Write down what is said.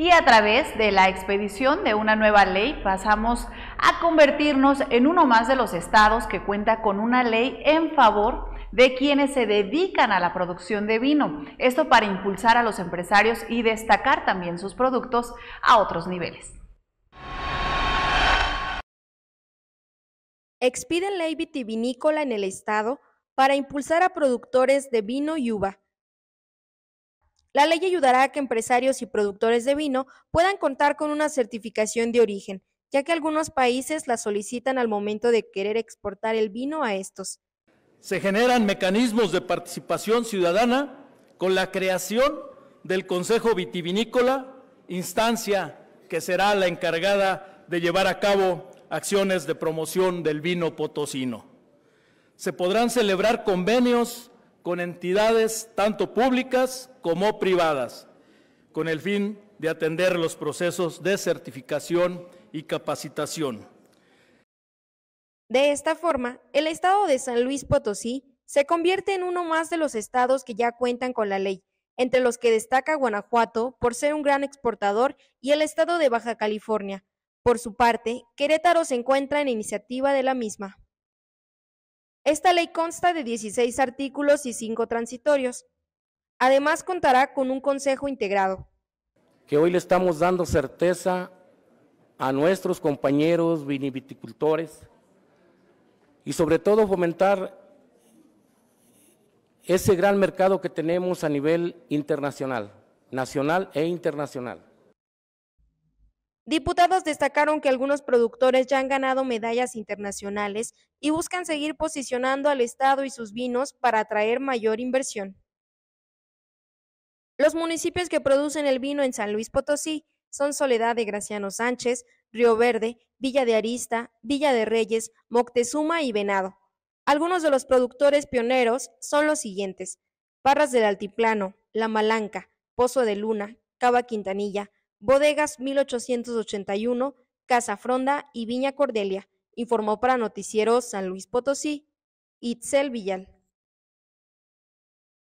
y a través de la expedición de una nueva ley pasamos a convertirnos en uno más de los estados que cuenta con una ley en favor de quienes se dedican a la producción de vino. Esto para impulsar a los empresarios y destacar también sus productos a otros niveles. Expiden ley vitivinícola en el Estado para impulsar a productores de vino y uva la ley ayudará a que empresarios y productores de vino puedan contar con una certificación de origen, ya que algunos países la solicitan al momento de querer exportar el vino a estos. Se generan mecanismos de participación ciudadana con la creación del Consejo Vitivinícola, instancia que será la encargada de llevar a cabo acciones de promoción del vino potosino. Se podrán celebrar convenios con entidades tanto públicas como privadas, con el fin de atender los procesos de certificación y capacitación. De esta forma, el Estado de San Luis Potosí se convierte en uno más de los estados que ya cuentan con la ley, entre los que destaca Guanajuato por ser un gran exportador y el estado de Baja California. Por su parte, Querétaro se encuentra en iniciativa de la misma. Esta ley consta de 16 artículos y 5 transitorios. Además contará con un consejo integrado. Que hoy le estamos dando certeza a nuestros compañeros viniviticultores y sobre todo fomentar ese gran mercado que tenemos a nivel internacional, nacional e internacional. Diputados destacaron que algunos productores ya han ganado medallas internacionales y buscan seguir posicionando al Estado y sus vinos para atraer mayor inversión. Los municipios que producen el vino en San Luis Potosí son Soledad de Graciano Sánchez, Río Verde, Villa de Arista, Villa de Reyes, Moctezuma y Venado. Algunos de los productores pioneros son los siguientes: Parras del Altiplano, La Malanca, Pozo de Luna, Cava Quintanilla, Bodegas 1881, Casa Fronda y Viña Cordelia, informó para Noticiero San Luis Potosí, Itzel Villal.